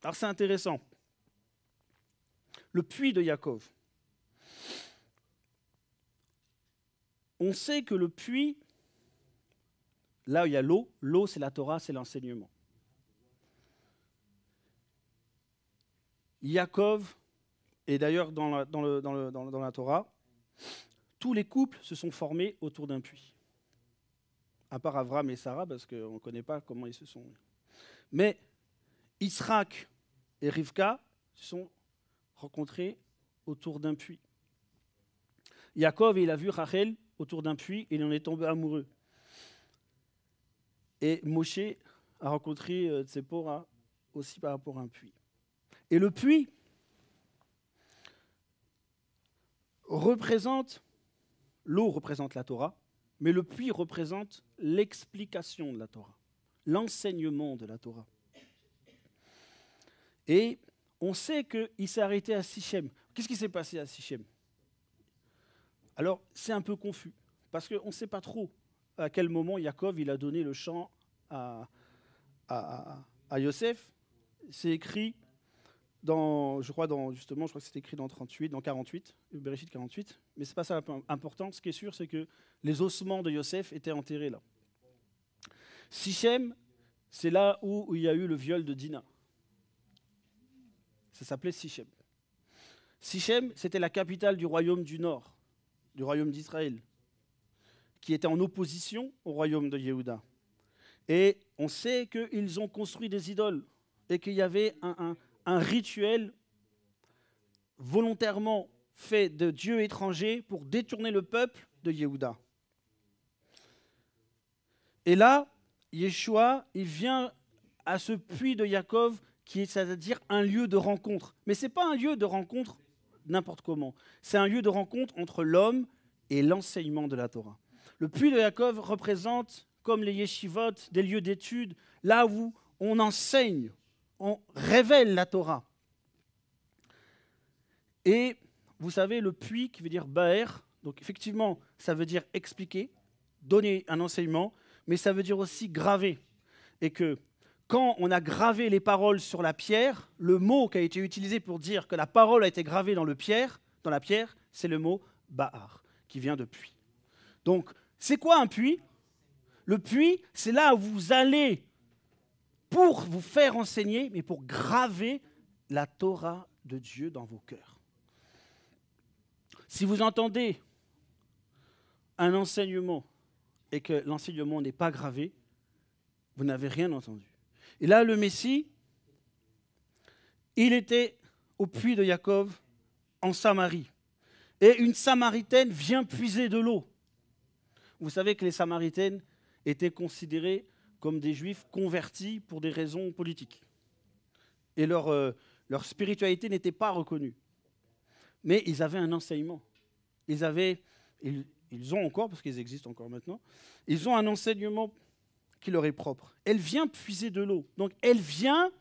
Alors c'est intéressant. Le puits de Yaakov. on sait que le puits, là où il y a l'eau, l'eau c'est la Torah, c'est l'enseignement. Yaakov, et d'ailleurs dans la, Torah, tous les couples se sont formés autour d'un puits. À part Avram et Sarah, parce qu'on ne connaît pas comment ils se sont. Mais Israq et Rivka se sont rencontrés autour d'un puits. Yaakov, il a vu Rachel autour d'un puits il en est tombé amoureux. Et Moshe a rencontré euh, Tsepora aussi par rapport à un puits. Et le puits représente, l'eau représente la Torah, mais le puits représente l'explication de la Torah, l'enseignement de la Torah. Et on sait qu'il s'est arrêté à Sichem. Qu'est-ce qui s'est passé à Sichem alors, c'est un peu confus, parce qu'on ne sait pas trop à quel moment Yaakov il a donné le chant à, à, Yosef. C'est écrit dans, je crois, dans, justement, je crois que c'est écrit dans 38, dans 48, Bereshit 48, mais c'est pas ça important. Ce qui est sûr, c'est que les ossements de Yosef étaient enterrés là. Sichem, c'est là où il y a eu le viol de Dina. Ça s'appelait Sichem. Sichem, c'était la capitale du royaume du Nord du royaume d'Israël, qui était en opposition au royaume de Yehuda. Et on sait qu'ils ont construit des idoles et qu'il y avait un, rituel volontairement fait de dieux étrangers pour détourner le peuple de Yehuda. Et là, Yeshua, il vient à ce puits de Yaakov qui est, c'est-à-dire, un lieu de rencontre. Mais ce n'est pas un lieu de rencontre n'importe comment. C'est un lieu de rencontre entre l'homme et l'enseignement de la Torah. Le puits de Yaakov représente, comme les yeshivot, des lieux d'études, là où on enseigne, on révèle la Torah. Et vous savez, le puits qui veut dire baer, donc effectivement, ça veut dire expliquer, donner un enseignement, mais ça veut dire aussi graver. Et que quand on a gravé les paroles sur la pierre, le mot qui a été utilisé pour dire que la parole a été gravée dans, le pierre, dans la pierre, c'est le mot Bahar, qui vient de puits. Donc, c'est quoi un puits Le puits, c'est là où vous allez pour vous faire enseigner, mais pour graver la Torah de Dieu dans vos cœurs. Si vous entendez un enseignement et que l'enseignement n'est pas gravé, vous n'avez rien entendu. Et là, le Messie, il était au puits de Jacob, en Samarie. Et une Samaritaine vient puiser de l'eau. Vous savez que les Samaritaines étaient considérées comme des Juifs convertis pour des raisons politiques. Et leur, euh, leur spiritualité n'était pas reconnue. Mais ils avaient un enseignement. Ils avaient, ils ont encore, parce qu'ils existent encore maintenant, ils ont un enseignement qui leur est propre. Elle vient puiser de l'eau. Donc elle vient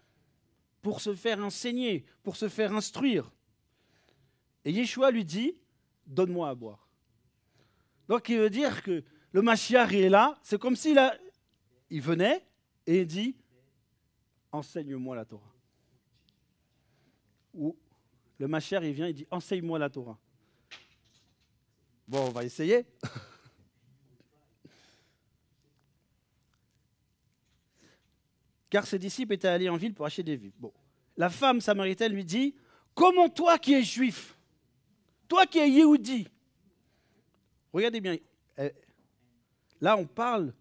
pour se faire enseigner, pour se faire instruire. Et Yeshua lui dit, donne-moi à boire. Donc il veut dire que le Mashiach est là, c'est comme s'il il venait et il dit, enseigne-moi la Torah. Ou le Mashiach, il vient, il dit, enseigne-moi la Torah. Bon, on va essayer. car ses disciples étaient allés en ville pour acheter des vivres. La femme samaritaine lui dit, comment toi qui es juif, toi qui es yéhoudi, regardez bien, eh, là on parle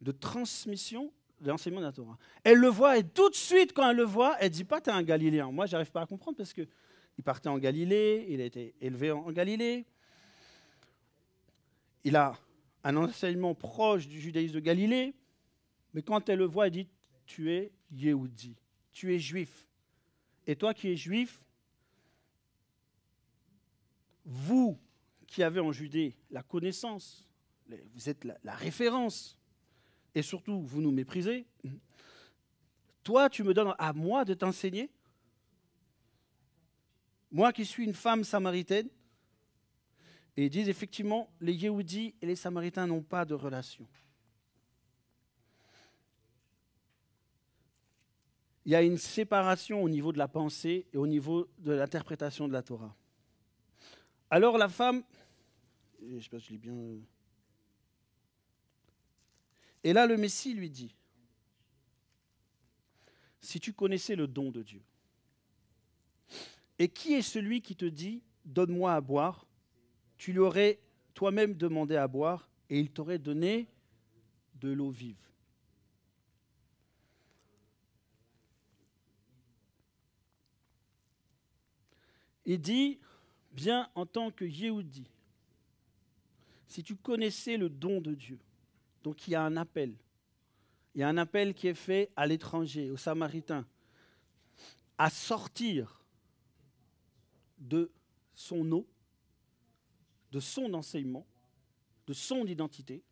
de transmission de l'enseignement de la Torah. Elle le voit et tout de suite quand elle le voit, elle dit pas es un Galiléen. Moi j'arrive pas à comprendre parce que il partait en Galilée, il a été élevé en Galilée, il a un enseignement proche du judaïsme de Galilée, mais quand elle le voit, elle dit tu es Yehudi, tu es juif. Et toi qui es juif, vous qui avez en Judée la connaissance, vous êtes la, référence, et surtout vous nous méprisez, toi tu me donnes à moi de t'enseigner Moi qui suis une femme samaritaine Et ils disent effectivement, les Yéhoudis et les Samaritains n'ont pas de relation. il y a une séparation au niveau de la pensée et au niveau de l'interprétation de la Torah. Alors la femme, je sais pas si je lis bien. Euh, et là, le Messie lui dit, si tu connaissais le don de Dieu, et qui est celui qui te dit, donne-moi à boire, tu lui aurais toi-même demandé à boire, et il t'aurait donné de l'eau vive. Il dit, bien en tant que Yehudi, si tu connaissais le don de Dieu, donc il y a un appel, il y a un appel qui est fait à l'étranger, aux Samaritains, à sortir de son eau, de son enseignement, de son identité,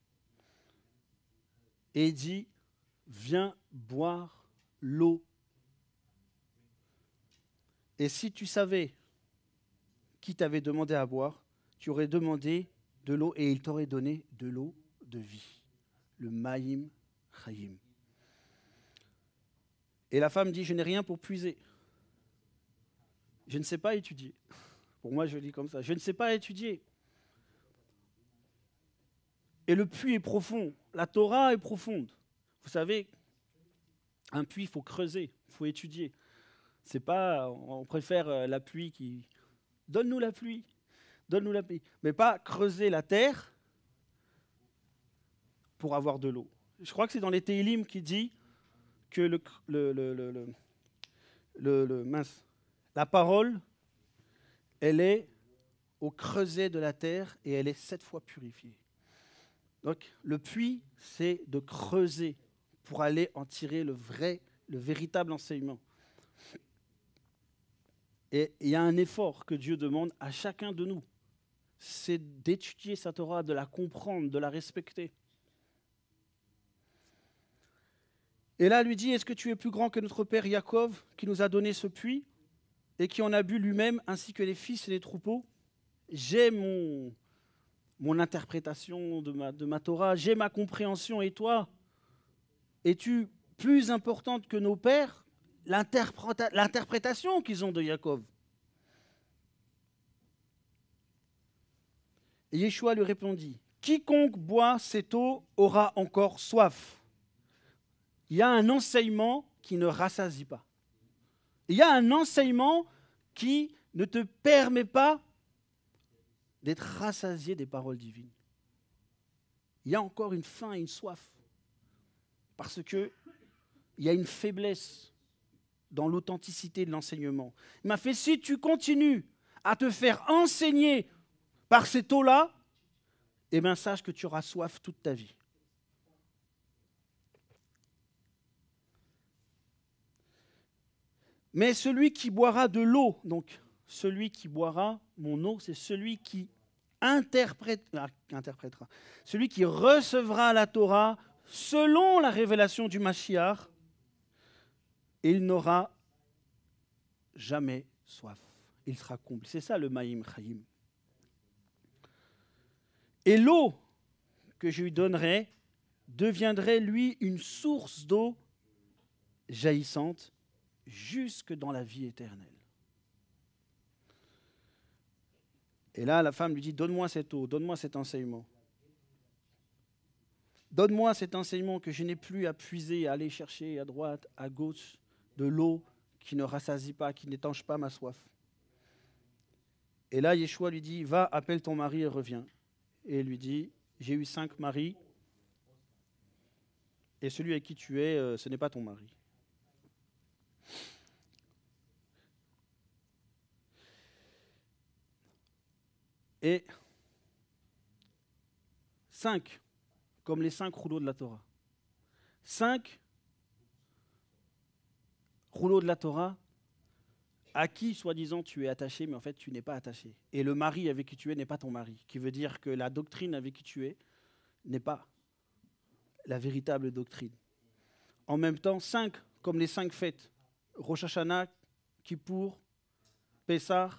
et dit, viens boire l'eau. Et si tu savais qui t'avait demandé à boire, tu aurais demandé de l'eau et il t'aurait donné de l'eau de vie. Le Maïm chayim. Et la femme dit, je n'ai rien pour puiser. Je ne sais pas étudier. Pour moi, je lis comme ça. Je ne sais pas étudier. Et le puits est profond. La Torah est profonde. Vous savez, un puits, il faut creuser, il faut étudier. C'est pas, on préfère euh, la pluie qui, Donne-nous la pluie. Donne-nous la pluie. Mais pas creuser la terre pour avoir de l'eau. Je crois que c'est dans les Teilim qui dit que le, le, la parole, elle est au creuset de la terre et elle est sept fois purifiée. Donc le puits, c'est de creuser pour aller en tirer le vrai, le véritable enseignement. Et il y a un effort que Dieu demande à chacun de nous. C'est d'étudier sa Torah, de la comprendre, de la respecter. Et là, lui dit, est-ce que tu es plus grand que notre père Yaakov, qui nous a donné ce puits et qui en a bu lui-même, ainsi que les fils et les troupeaux J'ai mon, mon interprétation de ma, de ma Torah, j'ai ma compréhension, et toi, es-tu plus importante que nos pères l'interprétation qu'ils ont de Jacob. Et Yeshua lui répondit, Quiconque boit cette eau aura encore soif. Il y a un enseignement qui ne rassasie pas. Il y a un enseignement qui ne te permet pas d'être rassasié des paroles divines. Il y a encore une faim et une soif. Parce qu'il y a une faiblesse dans l'authenticité de l'enseignement. Il m'a fait, si tu continues à te faire enseigner par ces eau là eh bien sache que tu auras soif toute ta vie. Mais celui qui boira de l'eau, donc celui qui boira mon eau, c'est celui qui interprète, ah, interprétera, celui qui recevra la Torah selon la révélation du Mashiach, il n'aura jamais soif. Il sera comblé. C'est ça le Maïm Chaim. Et l'eau que je lui donnerai deviendrait, lui, une source d'eau jaillissante jusque dans la vie éternelle. Et là, la femme lui dit, donne-moi cette eau, donne-moi cet enseignement. Donne-moi cet enseignement que je n'ai plus à puiser, à aller chercher à droite, à gauche, de l'eau qui ne rassasie pas, qui n'étanche pas ma soif. Et là, Yeshua lui dit, va, appelle ton mari et reviens. Et il lui dit, j'ai eu cinq maris, et celui à qui tu es, euh, ce n'est pas ton mari. Et cinq, comme les cinq rouleaux de la Torah. Cinq rouleau de la Torah, à qui, soi-disant, tu es attaché, mais en fait, tu n'es pas attaché. Et le mari avec qui tu es n'est pas ton mari, qui veut dire que la doctrine avec qui tu es n'est pas la véritable doctrine. En même temps, cinq, comme les cinq fêtes, Rosh Hashanah, Kippour, Pessah,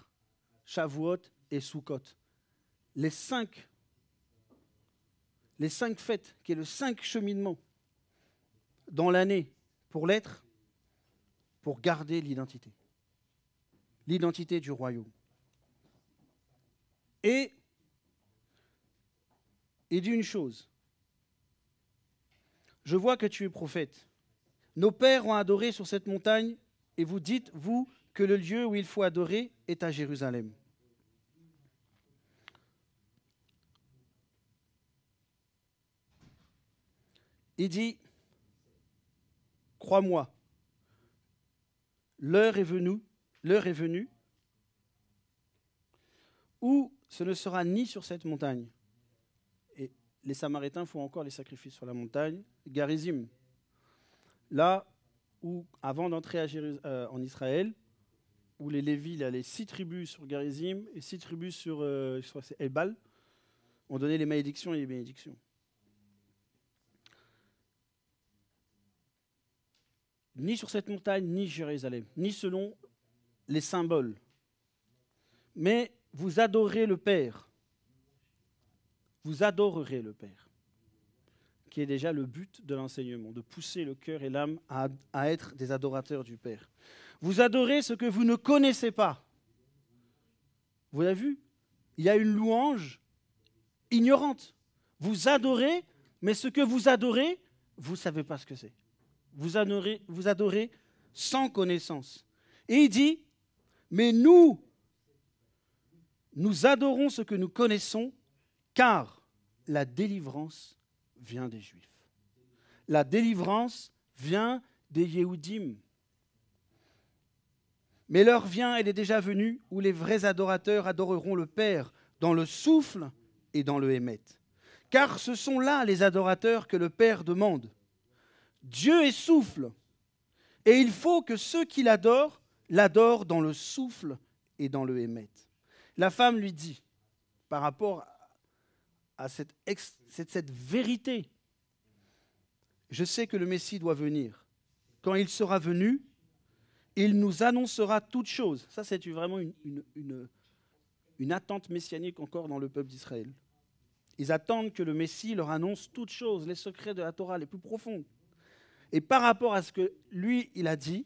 Shavuot et Sukkot. Les cinq, les cinq fêtes, qui est le cinq cheminement dans l'année pour l'être, pour garder l'identité. L'identité du royaume. Et il dit une chose. Je vois que tu es prophète. Nos pères ont adoré sur cette montagne et vous dites, vous, que le lieu où il faut adorer est à Jérusalem. Il dit, crois-moi, l'heure est venue, l'heure est venue où ce ne sera ni sur cette montagne. Et les Samaritains font encore les sacrifices sur la montagne, Garizim. Là où, avant d'entrer euh, en Israël, où les Lévis, il les six tribus sur Garizim et six tribus sur euh, je Ebal, ont donné les malédictions et les bénédictions. ni sur cette montagne, ni Jérusalem, ni selon les symboles. Mais vous adorez le Père. Vous adorerez le Père, qui est déjà le but de l'enseignement, de pousser le cœur et l'âme à, à être des adorateurs du Père. Vous adorez ce que vous ne connaissez pas. Vous l'avez vu Il y a une louange ignorante. Vous adorez, mais ce que vous adorez, vous ne savez pas ce que c'est vous adorez, sans connaissance. Et il dit, mais nous, nous adorons ce que nous connaissons, car la délivrance vient des Juifs. La délivrance vient des Yehoudim. Mais l'heure vient, elle est déjà venue, où les vrais adorateurs adoreront le Père dans le souffle et dans le hémet. Car ce sont là les adorateurs que le Père demande. Dieu est souffle, et il faut que ceux qui l'adorent l'adorent dans le souffle et dans le émet. La femme lui dit, par rapport à cette, cette, vérité, je sais que le Messie doit venir. Quand il sera venu, il nous annoncera toutes choses. Ça, c'est vraiment une, une attente messianique encore dans le peuple d'Israël. Ils attendent que le Messie leur annonce toutes choses, les secrets de la Torah les plus profonds. Et par rapport à ce que lui, il a dit,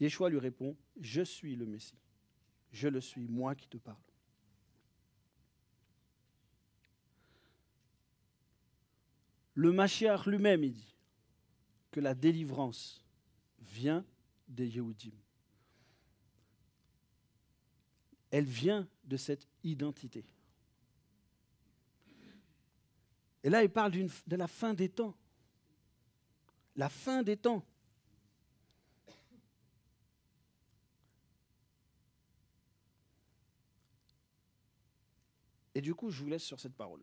Yeshua lui répond, je suis le Messie. Je le suis, moi qui te parle. Le Mashiach lui-même, il dit que la délivrance vient des Yehudim. Elle vient de cette identité. Et là, il parle de la fin des temps la fin des temps. Et du coup, je vous laisse sur cette parole.